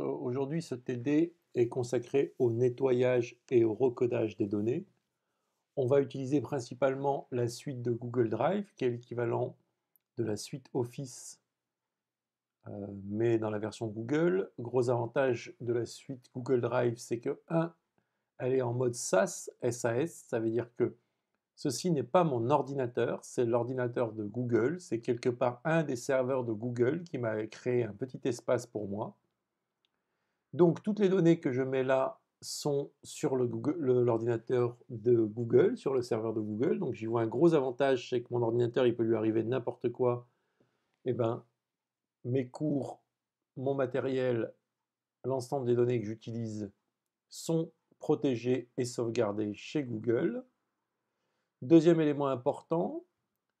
aujourd'hui, ce TD est consacré au nettoyage et au recodage des données. On va utiliser principalement la suite de Google Drive, qui est l'équivalent de la suite Office, euh, mais dans la version Google. Gros avantage de la suite Google Drive, c'est que 1. Elle est en mode SaaS, SAS, ça veut dire que ceci n'est pas mon ordinateur, c'est l'ordinateur de Google, c'est quelque part un des serveurs de Google qui m'a créé un petit espace pour moi. Donc toutes les données que je mets là sont sur l'ordinateur de Google, sur le serveur de Google. Donc j'y vois un gros avantage, c'est que mon ordinateur, il peut lui arriver n'importe quoi. Et eh ben, mes cours, mon matériel, l'ensemble des données que j'utilise sont protégées et sauvegardées chez Google. Deuxième élément important,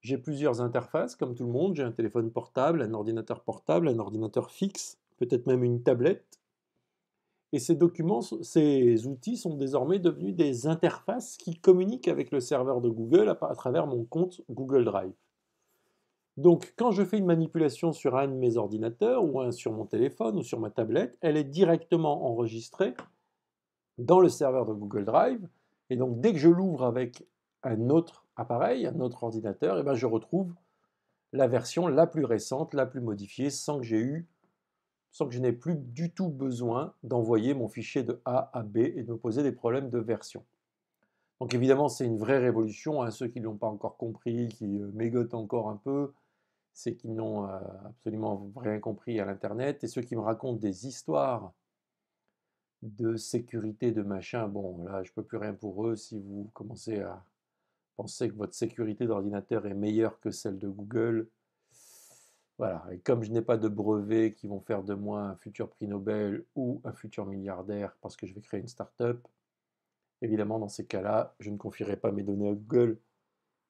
j'ai plusieurs interfaces, comme tout le monde. J'ai un téléphone portable, un ordinateur portable, un ordinateur fixe, peut-être même une tablette. Et ces documents, ces outils sont désormais devenus des interfaces qui communiquent avec le serveur de Google à, travers mon compte Google Drive. Donc, quand je fais une manipulation sur un de mes ordinateurs, ou un sur mon téléphone, ou sur ma tablette, elle est directement enregistrée dans le serveur de Google Drive. Et donc, dès que je l'ouvre avec un autre appareil, un autre ordinateur, et eh ben, je retrouve la version la plus récente, la plus modifiée, sans que j'ai eu sans que je n'ai plus du tout besoin d'envoyer mon fichier de A à B et de me poser des problèmes de version. Donc évidemment, c'est une vraie révolution. À hein. Ceux qui ne l'ont pas encore compris, qui euh, mégotent encore un peu, c'est qu'ils n'ont euh, absolument rien compris à l'Internet. Et ceux qui me racontent des histoires de sécurité, de machin, bon, là, je ne peux plus rien pour eux. Si vous commencez à penser que votre sécurité d'ordinateur est meilleure que celle de Google, voilà. Et comme je n'ai pas de brevets qui vont faire de moi un futur prix Nobel ou un futur milliardaire parce que je vais créer une start-up, évidemment, dans ces cas-là, je ne confierai pas mes données à Google.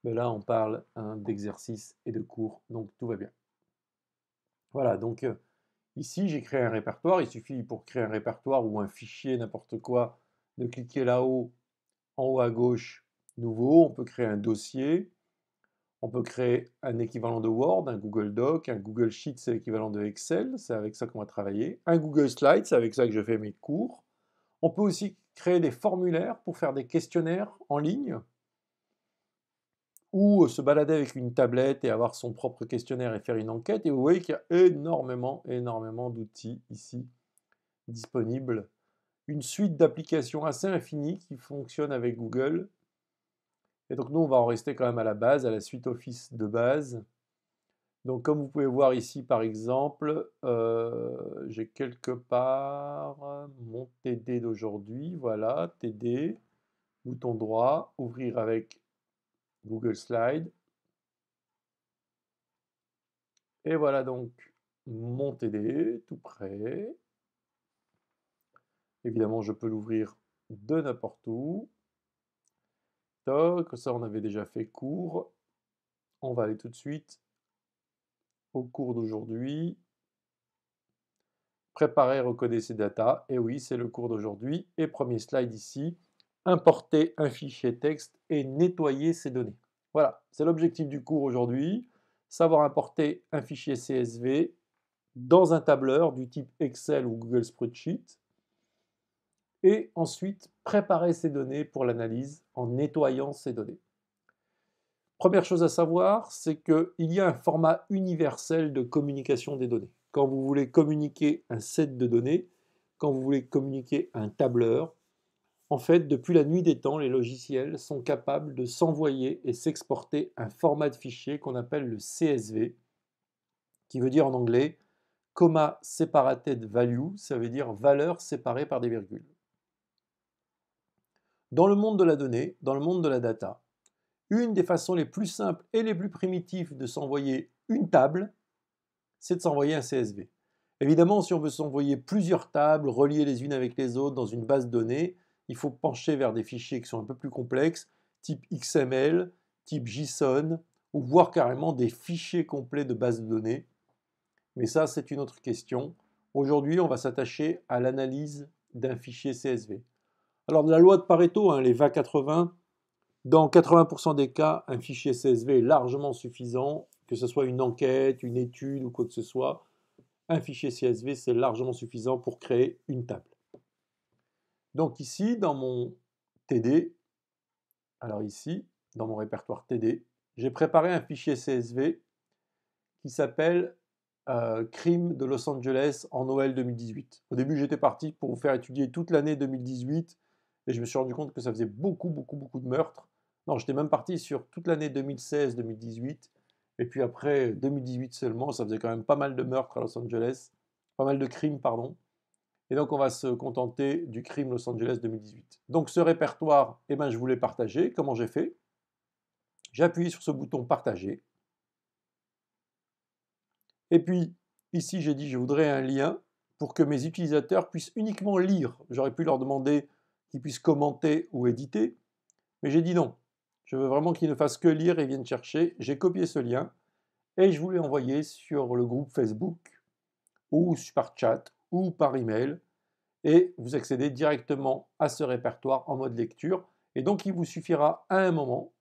Mais là, on parle hein, d'exercice et de cours, donc tout va bien. Voilà, donc euh, ici, j'ai créé un répertoire. Il suffit pour créer un répertoire ou un fichier, n'importe quoi, de cliquer là-haut, en haut à gauche, nouveau. On peut créer un dossier. On peut créer un équivalent de Word, un Google Doc, un Google Sheet, c'est l'équivalent de Excel, c'est avec ça qu'on va travailler. Un Google Slide, c'est avec ça que je fais mes cours. On peut aussi créer des formulaires pour faire des questionnaires en ligne ou euh, se balader avec une tablette et avoir son propre questionnaire et faire une enquête. Et vous voyez qu'il y a énormément, énormément d'outils ici disponibles. Une suite d'applications assez infinies qui fonctionnent avec Google et donc nous, on va en rester quand même à la base, à la suite Office de base. Donc comme vous pouvez voir ici, par exemple, euh, j'ai quelque part mon TD d'aujourd'hui. Voilà, TD, bouton droit, ouvrir avec Google Slide. Et voilà donc mon TD tout prêt. Évidemment, je peux l'ouvrir de n'importe où. Ça, on avait déjà fait cours. On va aller tout de suite au cours d'aujourd'hui. Préparer, reconnaître ses data. Et eh oui, c'est le cours d'aujourd'hui. Et premier slide ici, importer un fichier texte et nettoyer ses données. Voilà, c'est l'objectif du cours aujourd'hui. Savoir importer un fichier CSV dans un tableur du type Excel ou Google Spreadsheet et ensuite préparer ces données pour l'analyse en nettoyant ces données. Première chose à savoir, c'est qu'il y a un format universel de communication des données. Quand vous voulez communiquer un set de données, quand vous voulez communiquer un tableur, en fait, depuis la nuit des temps, les logiciels sont capables de s'envoyer et s'exporter un format de fichier qu'on appelle le CSV, qui veut dire en anglais comma separated value, ça veut dire valeur séparée par des virgules. Dans le monde de la donnée, dans le monde de la data, une des façons les plus simples et les plus primitives de s'envoyer une table, c'est de s'envoyer un CSV. Évidemment, si on veut s'envoyer plusieurs tables reliées les unes avec les autres dans une base de données, il faut pencher vers des fichiers qui sont un peu plus complexes, type XML, type JSON, ou voire carrément des fichiers complets de base de données. Mais ça, c'est une autre question. Aujourd'hui, on va s'attacher à l'analyse d'un fichier CSV. Alors, de la loi de Pareto, hein, les 20-80, dans 80% des cas, un fichier CSV est largement suffisant, que ce soit une enquête, une étude ou quoi que ce soit. Un fichier CSV, c'est largement suffisant pour créer une table. Donc ici, dans mon TD, alors ici, dans mon répertoire TD, j'ai préparé un fichier CSV qui s'appelle euh, Crime de Los Angeles en Noël 2018. Au début, j'étais parti pour vous faire étudier toute l'année 2018 et je me suis rendu compte que ça faisait beaucoup, beaucoup, beaucoup de meurtres. Non, j'étais même parti sur toute l'année 2016-2018, et puis après 2018 seulement, ça faisait quand même pas mal de meurtres à Los Angeles, pas mal de crimes, pardon. Et donc on va se contenter du crime Los Angeles 2018. Donc ce répertoire, et eh ben, je voulais partager. Comment j'ai fait J'appuie sur ce bouton partager. Et puis ici, j'ai dit je voudrais un lien pour que mes utilisateurs puissent uniquement lire. J'aurais pu leur demander puisse commenter ou éditer. Mais j'ai dit non. Je veux vraiment qu'il ne fasse que lire et vienne chercher. J'ai copié ce lien et je vous l'ai envoyé sur le groupe Facebook ou par chat ou par email. Et vous accédez directement à ce répertoire en mode lecture. Et donc, il vous suffira à un moment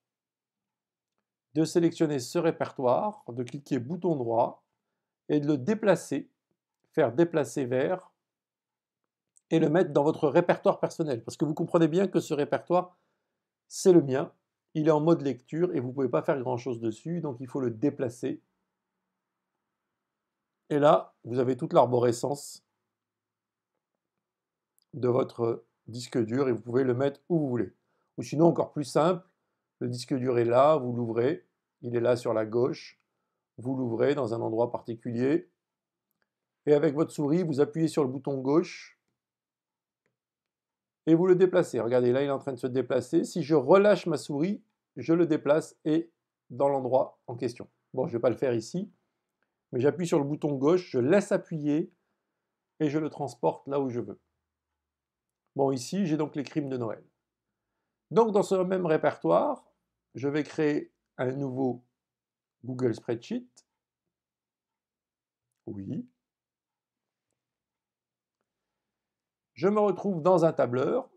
de sélectionner ce répertoire, de cliquer bouton droit et de le déplacer, faire déplacer vers et le mettre dans votre répertoire personnel. Parce que vous comprenez bien que ce répertoire, c'est le mien. Il est en mode lecture et vous ne pouvez pas faire grand-chose dessus, donc il faut le déplacer. Et là, vous avez toute l'arborescence de votre disque dur et vous pouvez le mettre où vous voulez. Ou sinon, encore plus simple, le disque dur est là, vous l'ouvrez, il est là sur la gauche, vous l'ouvrez dans un endroit particulier, et avec votre souris, vous appuyez sur le bouton gauche, et vous le déplacez. Regardez, là, il est en train de se déplacer. Si je relâche ma souris, je le déplace et dans l'endroit en question. Bon, je ne vais pas le faire ici, mais j'appuie sur le bouton gauche, je laisse appuyer et je le transporte là où je veux. Bon, ici, j'ai donc les crimes de Noël. Donc, dans ce même répertoire, je vais créer un nouveau Google Spreadsheet. Oui. je me retrouve dans un tableur.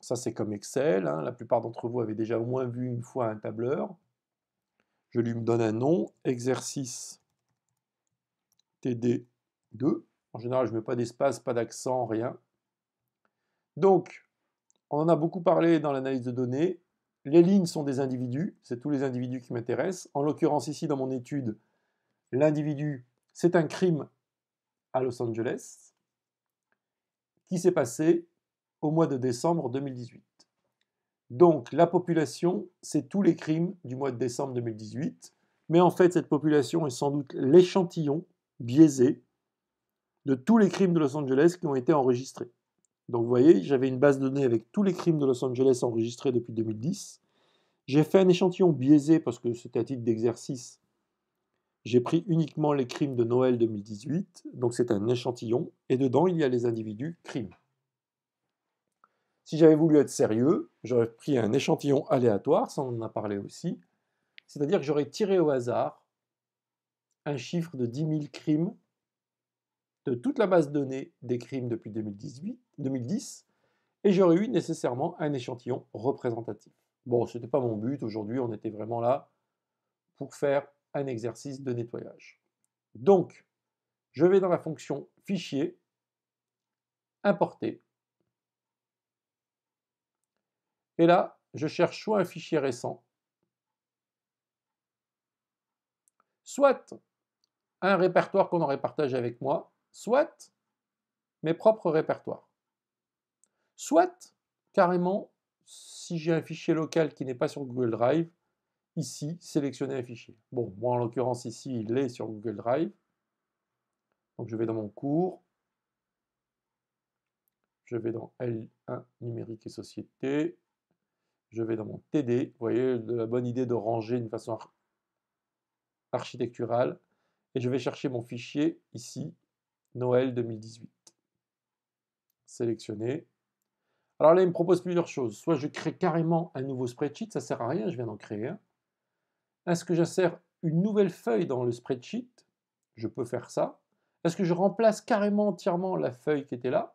Ça, c'est comme Excel. Hein. La plupart d'entre vous avez déjà au moins vu une fois un tableur. Je lui donne un nom, exercice TD2. En général, je ne mets pas d'espace, pas d'accent, rien. Donc, on en a beaucoup parlé dans l'analyse de données. Les lignes sont des individus, c'est tous les individus qui m'intéressent. En l'occurrence, ici, dans mon étude, l'individu, c'est un crime à Los Angeles qui s'est passé au mois de décembre 2018. Donc la population, c'est tous les crimes du mois de décembre 2018, mais en fait cette population est sans doute l'échantillon biaisé de tous les crimes de Los Angeles qui ont été enregistrés. Donc vous voyez, j'avais une base de données avec tous les crimes de Los Angeles enregistrés depuis 2010. J'ai fait un échantillon biaisé parce que c'était à titre d'exercice j'ai pris uniquement les crimes de Noël 2018, donc c'est un échantillon, et dedans il y a les individus crimes. Si j'avais voulu être sérieux, j'aurais pris un échantillon aléatoire, ça on en a parlé aussi, c'est-à-dire que j'aurais tiré au hasard un chiffre de 10 000 crimes de toute la base donnée des crimes depuis 2018, 2010, et j'aurais eu nécessairement un échantillon représentatif. Bon, ce n'était pas mon but, aujourd'hui on était vraiment là pour faire un exercice de nettoyage. Donc, je vais dans la fonction Fichier, Importer. Et là, je cherche soit un fichier récent, soit un répertoire qu'on aurait partagé avec moi, soit mes propres répertoires. Soit, carrément, si j'ai un fichier local qui n'est pas sur Google Drive, ici, sélectionner un fichier. Bon, moi en l'occurrence ici, il est sur Google Drive. Donc je vais dans mon cours. Je vais dans L1 numérique et société. Je vais dans mon TD. Vous voyez, la bonne idée de ranger d'une façon architecturale. Et je vais chercher mon fichier ici, Noël 2018. Sélectionner. Alors là, il me propose plusieurs choses. Soit je crée carrément un nouveau spreadsheet, ça sert à rien, je viens d'en créer un. Est-ce que j'insère une nouvelle feuille dans le spreadsheet Je peux faire ça. Est-ce que je remplace carrément entièrement la feuille qui était là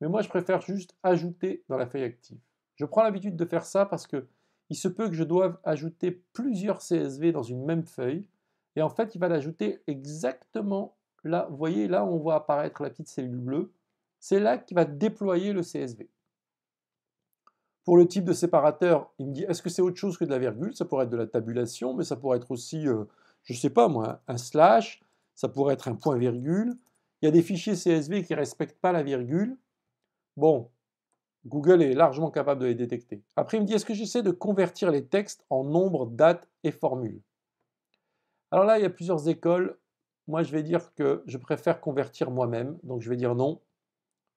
Mais moi, je préfère juste ajouter dans la feuille active. Je prends l'habitude de faire ça parce que il se peut que je doive ajouter plusieurs CSV dans une même feuille. Et en fait, il va l'ajouter exactement là. Vous voyez, là, on voit apparaître la petite cellule bleue. C'est là qu'il va déployer le CSV. Pour le type de séparateur, il me dit est-ce que c'est autre chose que de la virgule Ça pourrait être de la tabulation, mais ça pourrait être aussi, euh, je ne sais pas moi, un slash, ça pourrait être un point-virgule. Il y a des fichiers CSV qui ne respectent pas la virgule. Bon, Google est largement capable de les détecter. Après, il me dit est-ce que j'essaie de convertir les textes en nombre, dates et formules Alors là, il y a plusieurs écoles. Moi, je vais dire que je préfère convertir moi-même, donc je vais dire non.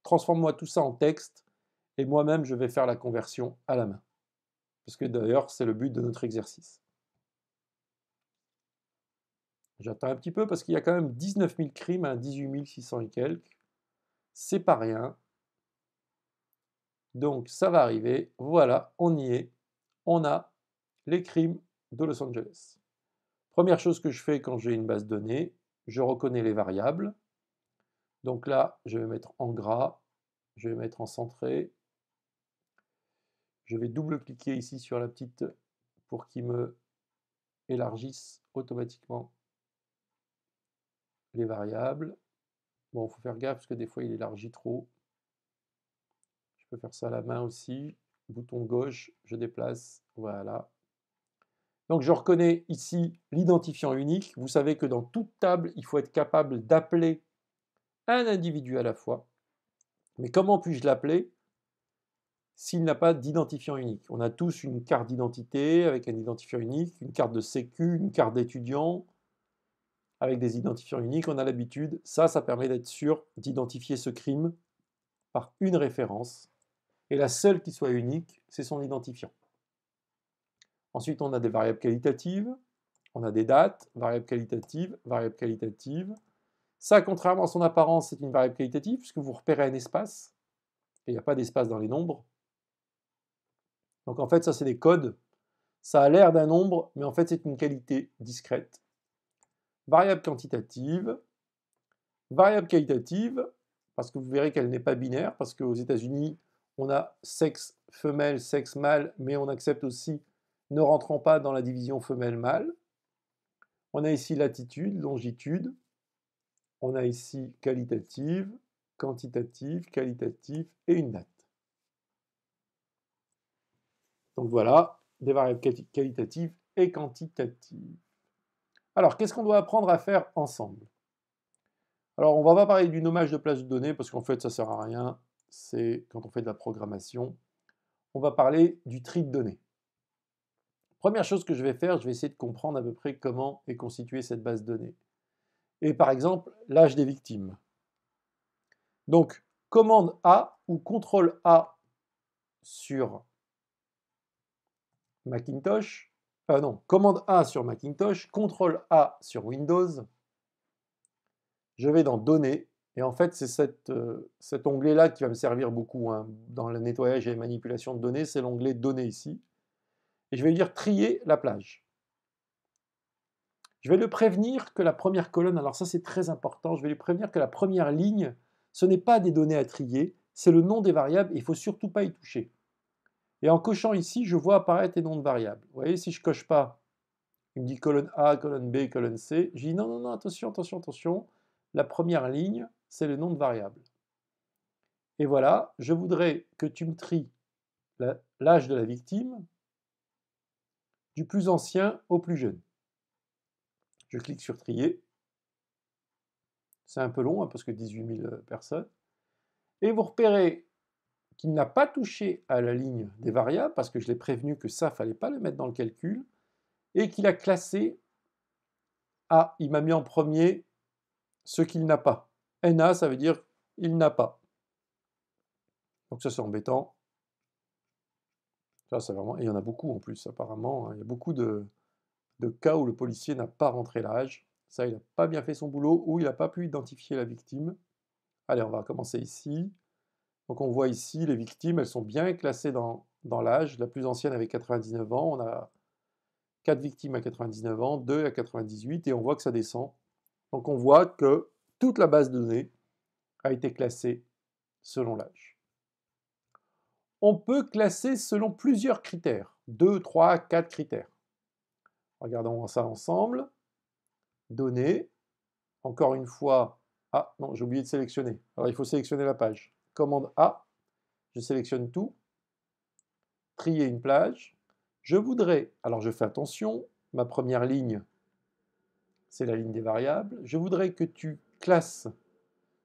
Transforme-moi tout ça en texte et moi-même je vais faire la conversion à la main. Parce que d'ailleurs c'est le but de notre exercice. J'attends un petit peu parce qu'il y a quand même 19 000 crimes, à 18 600 et quelques. C'est pas rien. Donc ça va arriver. Voilà, on y est. On a les crimes de Los Angeles. Première chose que je fais quand j'ai une base donnée, je reconnais les variables. Donc là, je vais mettre en gras, je vais mettre en centré, je vais double-cliquer ici sur la petite euh, pour qu'il me élargisse automatiquement les variables. Bon, il faut faire gaffe parce que des fois, il élargit trop. Je peux faire ça à la main aussi. Bouton gauche, je déplace. Voilà. Donc, je reconnais ici l'identifiant unique. Vous savez que dans toute table, il faut être capable d'appeler un individu à la fois. Mais comment puis-je l'appeler s'il n'a pas d'identifiant unique. On a tous une carte d'identité avec un identifiant unique, une carte de sécu, une carte d'étudiant avec des identifiants uniques, on a l'habitude. Ça, ça permet d'être sûr d'identifier ce crime par une référence. Et la seule qui soit unique, c'est son identifiant. Ensuite, on a des variables qualitatives. On a des dates, variables qualitatives, variables qualitatives. Ça, contrairement à son apparence, c'est une variable qualitative puisque vous repérez un espace. Et il n'y a pas d'espace dans les nombres. Donc en fait, ça c'est des codes. Ça a l'air d'un nombre, mais en fait c'est une qualité discrète. Variable quantitative. Variable qualitative, parce que vous verrez qu'elle n'est pas binaire, parce qu'aux États-Unis, on a sexe femelle, sexe mâle, mais on accepte aussi ne rentrant pas dans la division femelle-mâle. On a ici latitude, longitude. On a ici qualitative, quantitative, qualitative et une date. Donc voilà, des variables qualitatives et quantitatives. Alors, qu'est-ce qu'on doit apprendre à faire ensemble Alors, on ne va pas parler du nommage de place de données, parce qu'en fait, ça ne sert à rien. C'est quand on fait de la programmation. On va parler du tri de données. Première chose que je vais faire, je vais essayer de comprendre à peu près comment est constituée cette base de données. Et par exemple, l'âge des victimes. Donc, commande A ou contrôle A sur Macintosh, ah non, commande A sur Macintosh, contrôle A sur Windows. Je vais dans Données. Et en fait, c'est euh, cet, onglet-là qui va me servir beaucoup hein, dans le nettoyage et les manipulation de données. C'est l'onglet Données ici. Et je vais lui dire trier la plage. Je vais le prévenir que la première colonne, alors ça c'est très important, je vais lui prévenir que la première ligne, ce n'est pas des données à trier, c'est le nom des variables il ne faut surtout pas y toucher. Et en cochant ici, je vois apparaître les noms de variables. Vous voyez, si je ne coche pas, il me dit colonne A, colonne B, colonne C. Je dis non, non, non, attention, attention, attention. La première ligne, c'est le nom de variable. Et voilà, je voudrais que tu me tries l'âge de la victime du plus ancien au plus jeune. Je clique sur trier. C'est un peu long, hein, parce que 18 000 personnes. Et vous repérez qu'il n'a pas touché à la ligne des variables, parce que je l'ai prévenu que ça, ne fallait pas le mettre dans le calcul, et qu'il a classé, ah, il m'a mis en premier ce qu'il n'a pas. NA, ça veut dire il n'a pas. Donc ça, c'est embêtant. Ça, vraiment... Et il y en a beaucoup en plus, apparemment. Hein. Il y a beaucoup de, de cas où le policier n'a pas rentré l'âge. Ça, il n'a pas bien fait son boulot ou il n'a pas pu identifier la victime. Allez, on va commencer ici. Donc on voit ici, les victimes, elles sont bien classées dans, l'âge. La plus ancienne avait 99 ans. On a 4 victimes à 99 ans, 2 à 98, et on voit que ça descend. Donc on voit que toute la base de données a été classée selon l'âge. On peut classer selon plusieurs critères, 2, 3, 4 critères. Regardons ça ensemble. Données, encore une fois, ah non, j'ai oublié de sélectionner. Alors il faut sélectionner la page commande A, je sélectionne tout, trier une plage. Je voudrais, alors je fais attention, ma première ligne, c'est la ligne des variables. Je voudrais que tu classes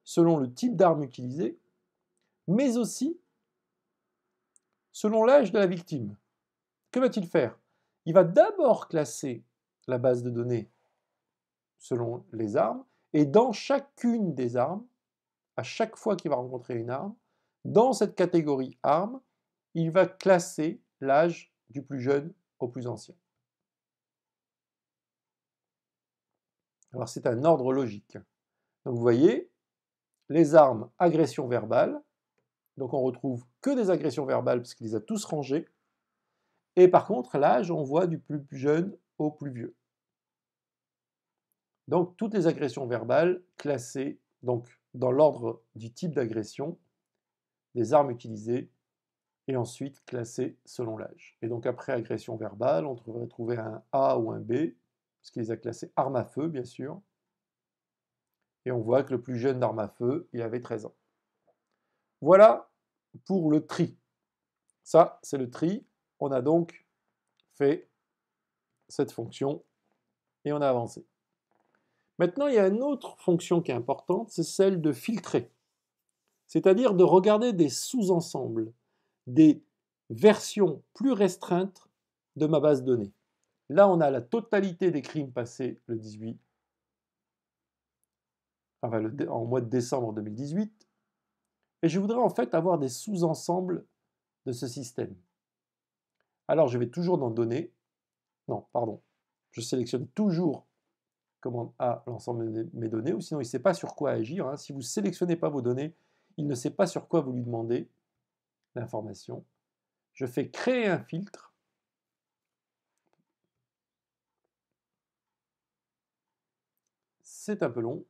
selon le type d'arme utilisée, mais aussi selon l'âge de la victime. Que va-t-il faire Il va d'abord classer la base de données selon les armes, et dans chacune des armes, à chaque fois qu'il va rencontrer une arme, dans cette catégorie arme, il va classer l'âge du plus jeune au plus ancien. Alors c'est un ordre logique. Donc vous voyez, les armes agression verbale, donc on retrouve que des agressions verbales puisqu'il les a tous rangées, et par contre l'âge on voit du plus jeune au plus vieux. Donc toutes les agressions verbales classées donc dans l'ordre du type d'agression, des armes utilisées, et ensuite classées selon l'âge. Et donc après agression verbale, on devrait trouver un A ou un B, puisqu'il les a classés armes à feu, bien sûr. Et on voit que le plus jeune d'armes à feu, il avait 13 ans. Voilà pour le tri. Ça, c'est le tri. On a donc fait cette fonction et on a avancé. Maintenant, il y a une autre fonction qui est importante, c'est celle de filtrer, c'est-à-dire de regarder des sous-ensembles, des versions plus restreintes de ma base données. Là, on a la totalité des crimes passés le 18, en mois de décembre 2018, et je voudrais en fait avoir des sous-ensembles de ce système. Alors, je vais toujours dans Données, non, pardon, je sélectionne toujours commande A l'ensemble de mes données, ou sinon il ne sait pas sur quoi agir. Hein. Si vous ne sélectionnez pas vos données, il ne sait pas sur quoi vous lui demandez l'information. Je fais créer un filtre. C'est un peu long.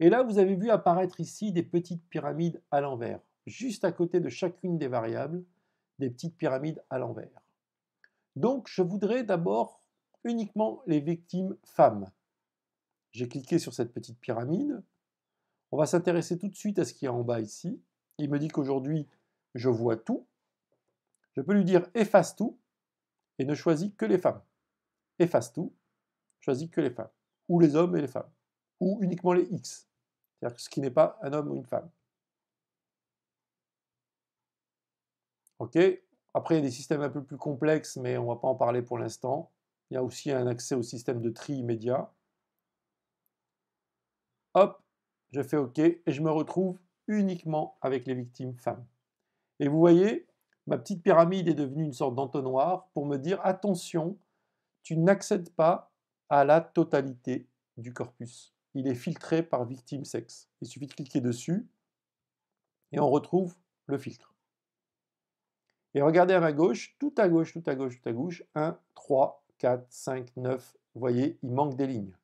Et là, vous avez vu apparaître ici des petites pyramides à l'envers. Juste à côté de chacune des variables, des petites pyramides à l'envers. Donc, je voudrais d'abord uniquement les victimes femmes. J'ai cliqué sur cette petite pyramide. On va s'intéresser tout de suite à ce qu'il y a en bas ici. Il me dit qu'aujourd'hui, je vois tout. Je peux lui dire efface tout et ne choisis que les femmes. Efface tout, choisis que les femmes. Ou les hommes et les femmes. Ou uniquement les X. C'est-à-dire ce qui n'est pas un homme ou une femme. OK Après, il y a des systèmes un peu plus complexes, mais on ne va pas en parler pour l'instant. Il y a aussi un accès au système de tri immédiat hop, je fais OK et je me retrouve uniquement avec les victimes femmes. Et vous voyez, ma petite pyramide est devenue une sorte d'entonnoir pour me dire attention, tu n'accèdes pas à la totalité du corpus. Il est filtré par victime sexe. Il suffit de cliquer dessus et on retrouve le filtre. Et regardez à ma gauche, tout à gauche, tout à gauche, tout à gauche, 1, 3, 4, 5, 9. Vous voyez, il manque des lignes.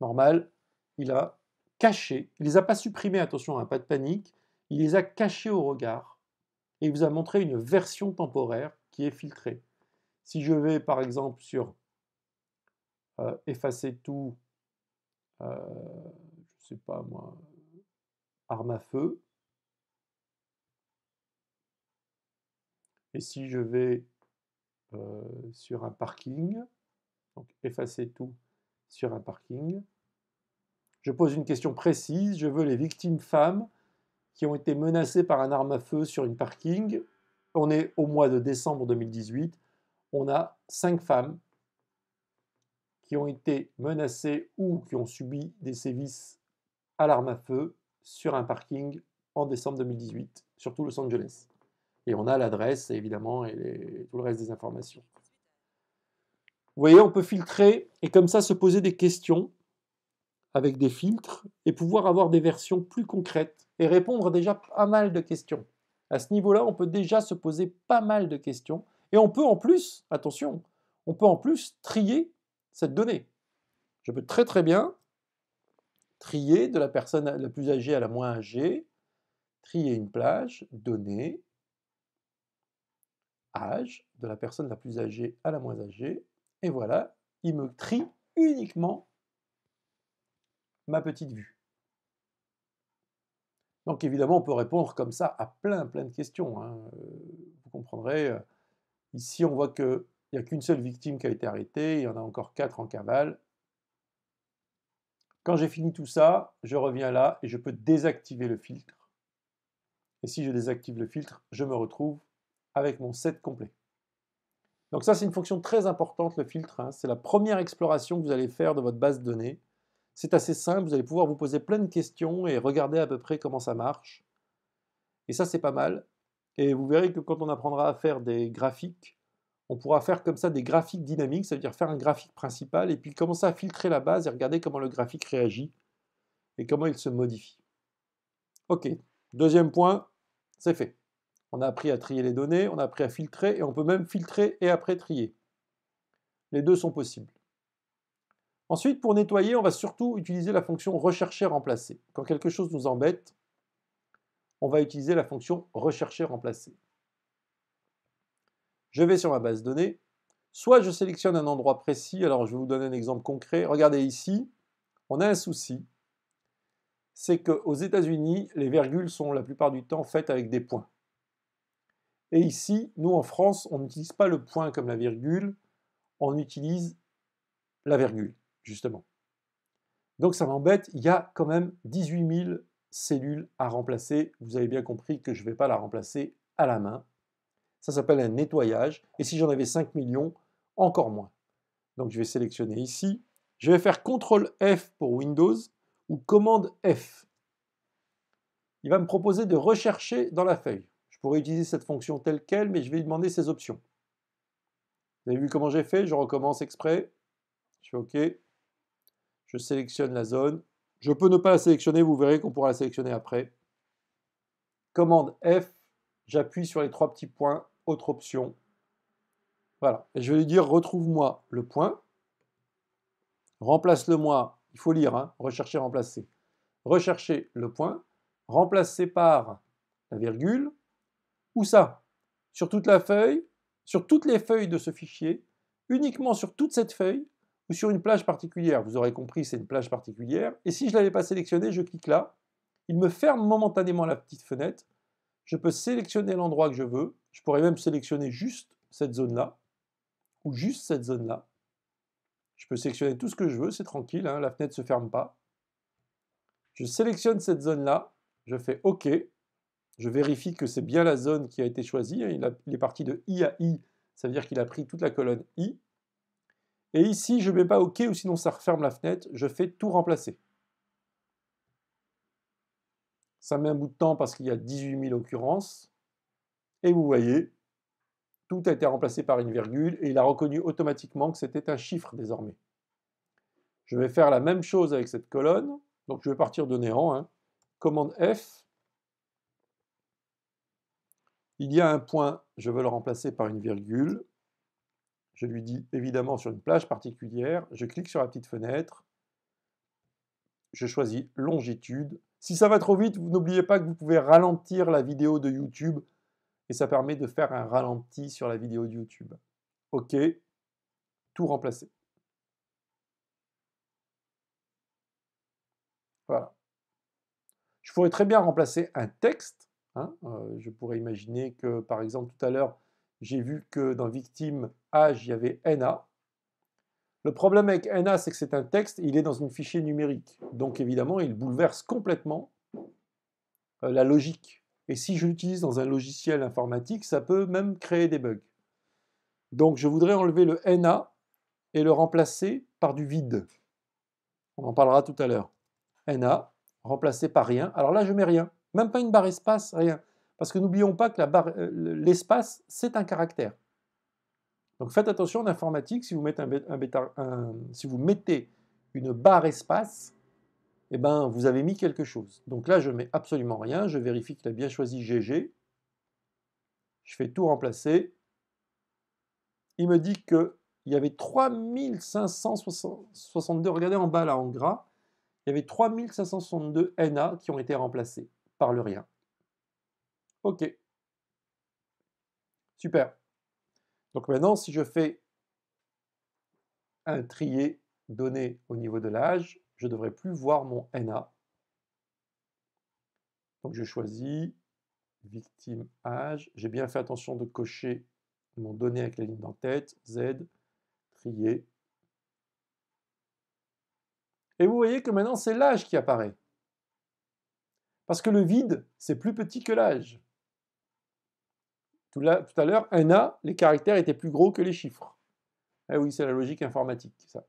Normal, il a caché, il les a pas supprimés, attention, à hein, pas de panique, il les a cachés au regard et il vous a montré une version temporaire qui est filtrée. Si je vais par exemple sur euh, effacer tout, euh, je sais pas moi, arme à feu, et si je vais euh, sur un parking, donc effacer tout sur un parking, je pose une question précise, je veux les victimes femmes qui ont été menacées par un arme à feu sur une parking. On est au mois de décembre 2018, on a cinq femmes qui ont été menacées ou qui ont subi des sévices à l'arme à feu sur un parking en décembre 2018, surtout Los Angeles. Et on a l'adresse, évidemment, et tout le reste des informations. Vous voyez, on peut filtrer et comme ça se poser des questions avec des filtres et pouvoir avoir des versions plus concrètes et répondre déjà pas mal de questions. À ce niveau-là, on peut déjà se poser pas mal de questions et on peut en plus, attention, on peut en plus trier cette donnée. Je peux très très bien trier de la personne la plus âgée à la moins âgée, trier une plage, donnée âge de la personne la plus âgée à la moins âgée, et voilà, il me trie uniquement ma petite vue. Donc évidemment, on peut répondre comme ça à plein, plein de questions. Hein. Euh, vous comprendrez, euh, ici on voit qu'il n'y a qu'une seule victime qui a été arrêtée, il y en a encore quatre en cavale. Quand j'ai fini tout ça, je reviens là et je peux désactiver le filtre. Et si je désactive le filtre, je me retrouve avec mon set complet. Donc ça, c'est une fonction très importante, le filtre. Hein. C'est la première exploration que vous allez faire de votre base de données. C'est assez simple, vous allez pouvoir vous poser plein de questions et regarder à peu près comment ça marche. Et ça, c'est pas mal. Et vous verrez que quand on apprendra à faire des graphiques, on pourra faire comme ça des graphiques dynamiques, ça veut dire faire un graphique principal et puis commencer à filtrer la base et regarder comment le graphique réagit et comment il se modifie. Ok, deuxième point, c'est fait. On a appris à trier les données, on a appris à filtrer et on peut même filtrer et après trier. Les deux sont possibles. Ensuite, pour nettoyer, on va surtout utiliser la fonction rechercher remplacer. Quand quelque chose nous embête, on va utiliser la fonction rechercher remplacer. Je vais sur ma base de données. Soit je sélectionne un endroit précis, alors je vais vous donner un exemple concret. Regardez ici, on a un souci. C'est qu'aux États-Unis, les virgules sont la plupart du temps faites avec des points. Et ici, nous en France, on n'utilise pas le point comme la virgule, on utilise la virgule justement. Donc ça m'embête, il y a quand même 18 000 cellules à remplacer. Vous avez bien compris que je ne vais pas la remplacer à la main. Ça s'appelle un nettoyage. Et si j'en avais 5 millions, encore moins. Donc je vais sélectionner ici. Je vais faire CTRL F pour Windows ou commande F. Il va me proposer de rechercher dans la feuille. Je pourrais utiliser cette fonction telle qu'elle, mais je vais lui demander ses options. Vous avez vu comment j'ai fait Je recommence exprès. Je fais OK. Je sélectionne la zone. Je peux ne pas la sélectionner, vous verrez qu'on pourra la sélectionner après. Commande F, j'appuie sur les trois petits points, autre option. Voilà, et je vais lui dire retrouve-moi le point, remplace-le-moi, il faut lire, hein, rechercher, remplacer. Rechercher le point, remplacer par la virgule, ou ça, sur toute la feuille, sur toutes les feuilles de ce fichier, uniquement sur toute cette feuille, ou sur une plage particulière. Vous aurez compris, c'est une plage particulière. Et si je ne l'avais pas sélectionné, je clique là. Il me ferme momentanément la petite fenêtre. Je peux sélectionner l'endroit que je veux. Je pourrais même sélectionner juste cette zone-là ou juste cette zone-là. Je peux sélectionner tout ce que je veux, c'est tranquille, hein, la fenêtre ne se ferme pas. Je sélectionne cette zone-là, je fais OK, je vérifie que c'est bien la zone qui a été choisie. Hein. il est parti de I à I, ça veut dire qu'il a pris toute la colonne I. Et ici, je ne mets pas OK ou sinon ça referme la fenêtre. Je fais tout remplacer. Ça met un bout de temps parce qu'il y a 18 000 occurrences. Et vous voyez, tout a été remplacé par une virgule et il a reconnu automatiquement que c'était un chiffre désormais. Je vais faire la même chose avec cette colonne. Donc je vais partir de néant. Hein. Commande F. Il y a un point, je veux le remplacer par une virgule. Je lui dis évidemment sur une plage particulière. Je clique sur la petite fenêtre. Je choisis longitude. Si ça va trop vite, vous n'oubliez pas que vous pouvez ralentir la vidéo de YouTube et ça permet de faire un ralenti sur la vidéo de YouTube. OK, tout remplacer. Voilà. Je pourrais très bien remplacer un texte. Hein, euh, je pourrais imaginer que, par exemple, tout à l'heure, j'ai vu que dans victime âge, il y avait NA. Le problème avec NA, c'est que c'est un texte, il est dans un fichier numérique. Donc évidemment, il bouleverse complètement euh, la logique. Et si je l'utilise dans un logiciel informatique, ça peut même créer des bugs. Donc je voudrais enlever le NA et le remplacer par du vide. On en parlera tout à l'heure. NA, remplacé par rien. Alors là, je mets rien. Même pas une barre espace, rien. Parce que n'oublions pas que euh, l'espace, c'est un caractère. Donc faites attention en informatique, si vous mettez, une barre espace, eh ben, vous avez mis quelque chose. Donc là, je ne mets absolument rien, je vérifie qu'il a bien choisi GG. Je fais tout remplacer. Il me dit que il y avait 3562, regardez en bas là en gras, il y avait 3562 NA qui ont été remplacés par le rien. OK. Super. Donc maintenant, si je fais un trier donné au niveau de l'âge, je ne devrais plus voir mon NA. Donc je choisis victime âge. J'ai bien fait attention de cocher mon donné avec la ligne den tête, Z, trier. Et vous voyez que maintenant c'est l'âge qui apparaît. Parce que le vide, c'est plus petit que l'âge. Tout, à l'heure, un A, les caractères étaient plus gros que les chiffres. Eh oui, c'est la logique informatique, ça.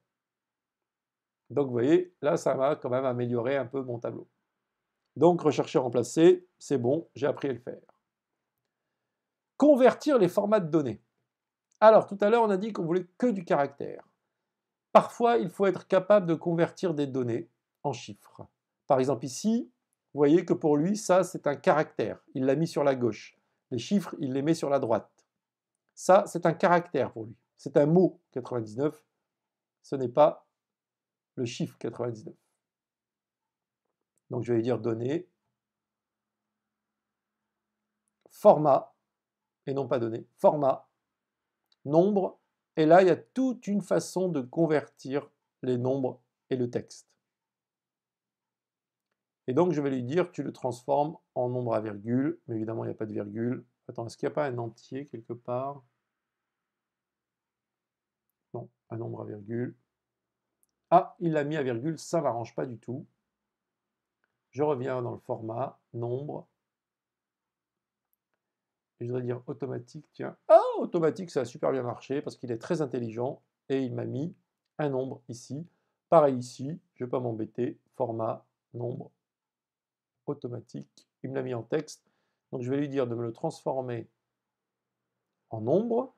Donc vous voyez, là, ça m'a quand même amélioré un peu mon tableau. Donc rechercher, remplacer, c'est bon, j'ai appris à le faire. Convertir les formats de données. Alors, tout à l'heure, on a dit qu'on voulait que du caractère. Parfois, il faut être capable de convertir des données en chiffres. Par exemple, ici, vous voyez que pour lui, ça, c'est un caractère. Il l'a mis sur la gauche. Les chiffres, il les met sur la droite. Ça, c'est un caractère pour lui. C'est un mot 99. Ce n'est pas le chiffre 99. Donc je vais dire données, format, et non pas données, format, nombre. Et là, il y a toute une façon de convertir les nombres et le texte. Et donc, je vais lui dire, tu le transformes en nombre à virgule. Mais évidemment, il n'y a pas de virgule. Attends, est-ce qu'il n'y a pas un entier quelque part Non, un nombre à virgule. Ah, il l'a mis à virgule, ça ne m'arrange pas du tout. Je reviens dans le format, nombre. Et je voudrais dire automatique, tiens. Ah, automatique, ça a super bien marché parce qu'il est très intelligent et il m'a mis un nombre ici. Pareil ici, je ne vais pas m'embêter, format, nombre automatique. Il me l'a mis en texte. Donc je vais lui dire de me le transformer en nombre.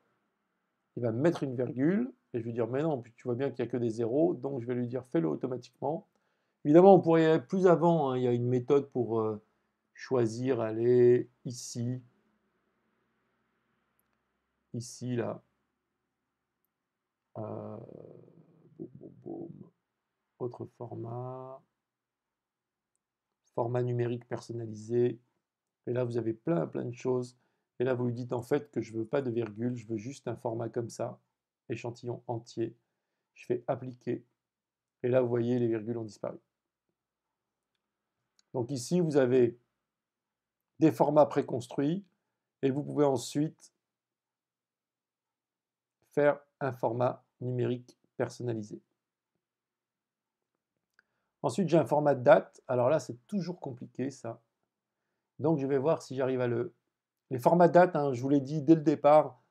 Il va me mettre une virgule. Et je vais lui dire, mais non, tu vois bien qu'il n'y a que des zéros. Donc je vais lui dire, fais-le automatiquement. Évidemment, on pourrait aller plus avant. Hein. Il y a une méthode pour euh, choisir, aller ici. Ici, là. Euh, Autre format format numérique personnalisé. Et là, vous avez plein, plein de choses. Et là, vous lui dites en fait que je ne veux pas de virgule, je veux juste un format comme ça, échantillon entier. Je fais appliquer. Et là, vous voyez, les virgules ont disparu. Donc ici, vous avez des formats préconstruits et vous pouvez ensuite faire un format numérique personnalisé. Ensuite, j'ai un format de date. Alors là, c'est toujours compliqué, ça. Donc, je vais voir si j'arrive à le... Les formats de date, hein, je vous l'ai dit dès le départ,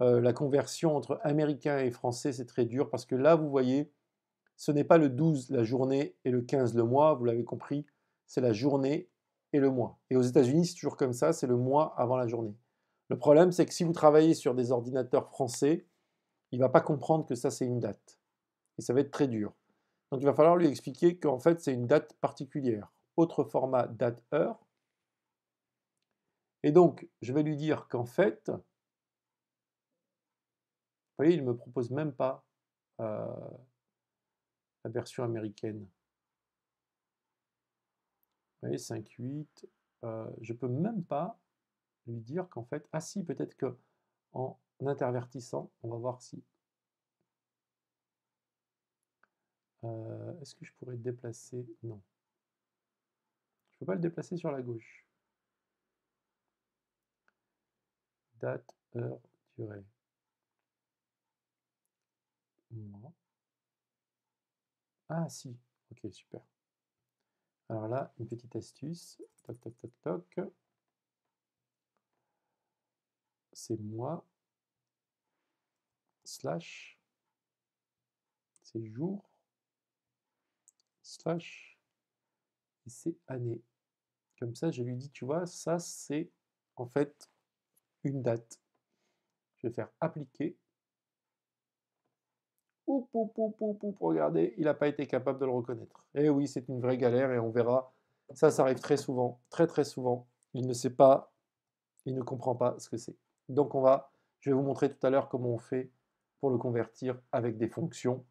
euh, la conversion entre américain et français, c'est très dur parce que là, vous voyez, ce n'est pas le 12 la journée et le 15 le mois, vous l'avez compris, c'est la journée et le mois. Et aux États-Unis, c'est toujours comme ça, c'est le mois avant la journée. Le problème, c'est que si vous travaillez sur des ordinateurs français, il ne va pas comprendre que ça, c'est une date. Et ça va être très dur. Donc il va falloir lui expliquer qu'en fait c'est une date particulière. Autre format date-heure. Et donc je vais lui dire qu'en fait, vous voyez, il ne me propose même pas euh, la version américaine. Vous voyez, 5.8. Euh, je ne peux même pas lui dire qu'en fait, ah si, peut-être que en intervertissant, on va voir si Euh, est-ce que je pourrais déplacer Non. Je ne peux pas le déplacer sur la gauche. Date, heure, durée. Moi. Ah si, ok, super. Alors là, une petite astuce. Toc, toc, toc, toc. C'est moi. Slash. C'est jour slash, et c'est année. Comme ça, je lui dis, tu vois, ça c'est en fait une date. Je vais faire appliquer. Oup, oup, oup, regardez, il n'a pas été capable de le reconnaître. Et eh oui, c'est une vraie galère et on verra. Ça, ça arrive très souvent, très très souvent. Il ne sait pas, il ne comprend pas ce que c'est. Donc on va, je vais vous montrer tout à l'heure comment on fait pour le convertir avec des fonctions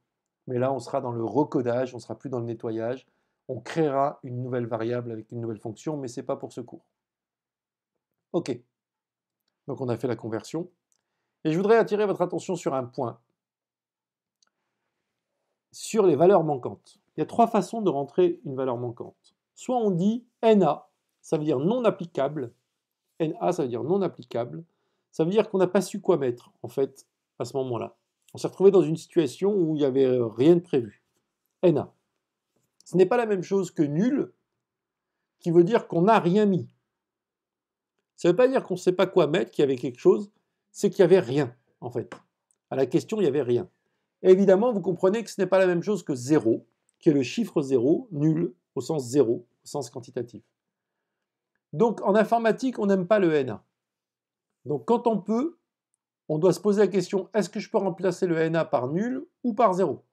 mais là on sera dans le recodage, on sera plus dans le nettoyage, on créera une nouvelle variable avec une nouvelle fonction, mais ce n'est pas pour ce cours. Ok, donc on a fait la conversion. Et je voudrais attirer votre attention sur un point, sur les valeurs manquantes. Il y a trois façons de rentrer une valeur manquante. Soit on dit NA, ça veut dire non applicable. NA, ça veut dire non applicable. Ça veut dire qu'on n'a pas su quoi mettre, en fait, à ce moment-là. On s'est retrouvé dans une situation où il n'y avait euh, rien de prévu. NA. Ce n'est pas la même chose que nul, qui veut dire qu'on n'a rien mis. Ça ne veut pas dire qu'on ne sait pas quoi mettre, qu'il y avait quelque chose, c'est qu'il n'y avait rien, en fait. À la question, il n'y avait rien. évidemment, vous comprenez que ce n'est pas la même chose que zéro, qui est le chiffre zéro, nul, au sens zéro, au sens quantitatif. Donc en informatique, on n'aime pas le NA. Donc quand on peut, on doit se poser la question est-ce que je peux remplacer le NA par nul ou par zéro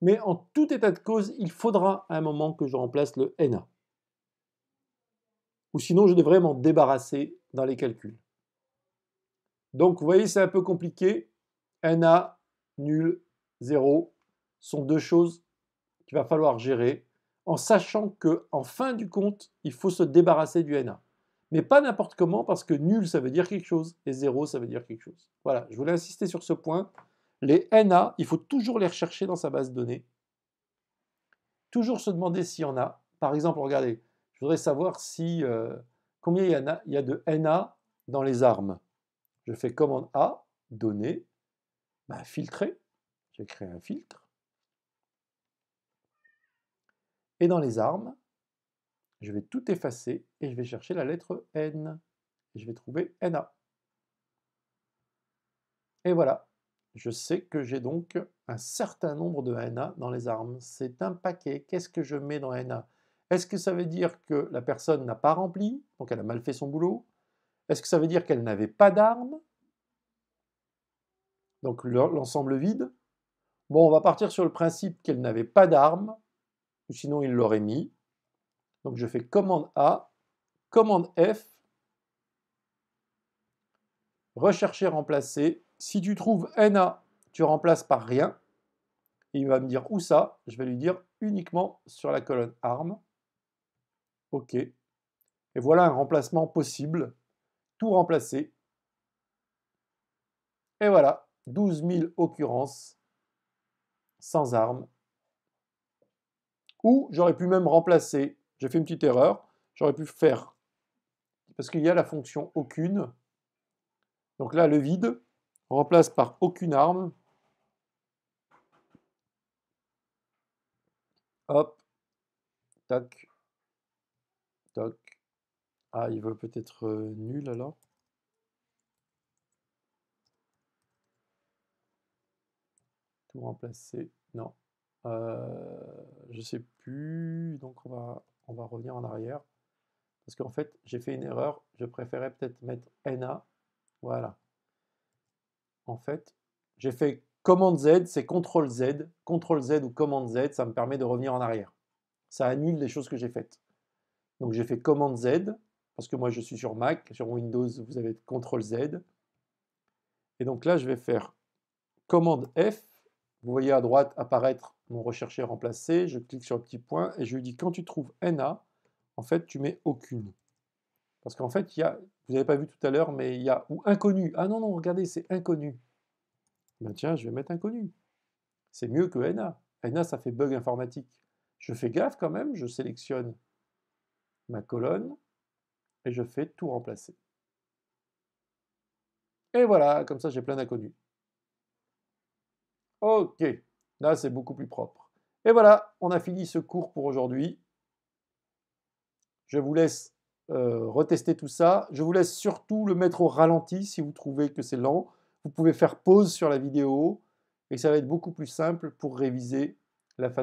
Mais en tout état de cause, il faudra à un moment que je remplace le NA. Ou sinon, je devrais m'en débarrasser dans les calculs. Donc, vous voyez, c'est un peu compliqué. NA, nul, zéro sont deux choses qu'il va falloir gérer en sachant qu'en en fin du compte, il faut se débarrasser du NA mais pas n'importe comment, parce que nul, ça veut dire quelque chose, et zéro, ça veut dire quelque chose. Voilà, je voulais insister sur ce point. Les NA, il faut toujours les rechercher dans sa base de données. Toujours se demander s'il y en a. Par exemple, regardez, je voudrais savoir si, euh, combien il y, a, de NA dans les armes. Je fais commande A, données, ben, filtrer. J'ai créé un filtre. Et dans les armes, je vais tout effacer et je vais chercher la lettre N. Et je vais trouver NA. Et voilà, je sais que j'ai donc un certain nombre de NA dans les armes. C'est un paquet. Qu'est-ce que je mets dans NA Est-ce que ça veut dire que la personne n'a pas rempli, donc elle a mal fait son boulot Est-ce que ça veut dire qu'elle n'avait pas d'armes Donc l'ensemble vide Bon, on va partir sur le principe qu'elle n'avait pas d'armes, sinon il l'aurait mis. Donc je fais commande A, commande F, rechercher, remplacer. Si tu trouves NA, tu remplaces par rien. il va me dire où ça Je vais lui dire uniquement sur la colonne arme. OK. Et voilà un remplacement possible. Tout remplacer. Et voilà, 12 000 occurrences sans armes. Ou j'aurais pu même remplacer j'ai fait une petite erreur, j'aurais pu faire. Parce qu'il y a la fonction aucune. Donc là, le vide, remplace par aucune arme. Hop, tac, tac. Ah, il veut peut-être euh, nul alors. Tout remplacer, non. Je euh, je sais plus, donc on va on va revenir en arrière. Parce qu'en fait, j'ai fait une erreur. Je préférais peut-être mettre NA. Voilà. En fait, j'ai fait commande Z, c'est contrôle Z. contrôle Z ou commande Z, ça me permet de revenir en arrière. Ça annule les choses que j'ai faites. Donc j'ai fait commande Z, parce que moi je suis sur Mac, sur Windows vous avez contrôle Z. Et donc là je vais faire commande F, vous voyez à droite apparaître mon recherché remplacé, je clique sur le petit point et je lui dis quand tu trouves NA, en fait tu mets aucune. Parce qu'en fait, il y a, vous n'avez pas vu tout à l'heure, mais il y a ou inconnu. Ah non, non, regardez, c'est inconnu. Eh ben tiens, je vais mettre inconnu. C'est mieux que NA. NA, ça fait bug informatique. Je fais gaffe quand même, je sélectionne ma colonne et je fais tout remplacer. Et voilà, comme ça j'ai plein d'inconnus. Ok. Là, c'est beaucoup plus propre. Et voilà, on a fini ce cours pour aujourd'hui. Je vous laisse euh, retester tout ça. Je vous laisse surtout le mettre au ralenti si vous trouvez que c'est lent. Vous pouvez faire pause sur la vidéo et ça va être beaucoup plus simple pour réviser la façon.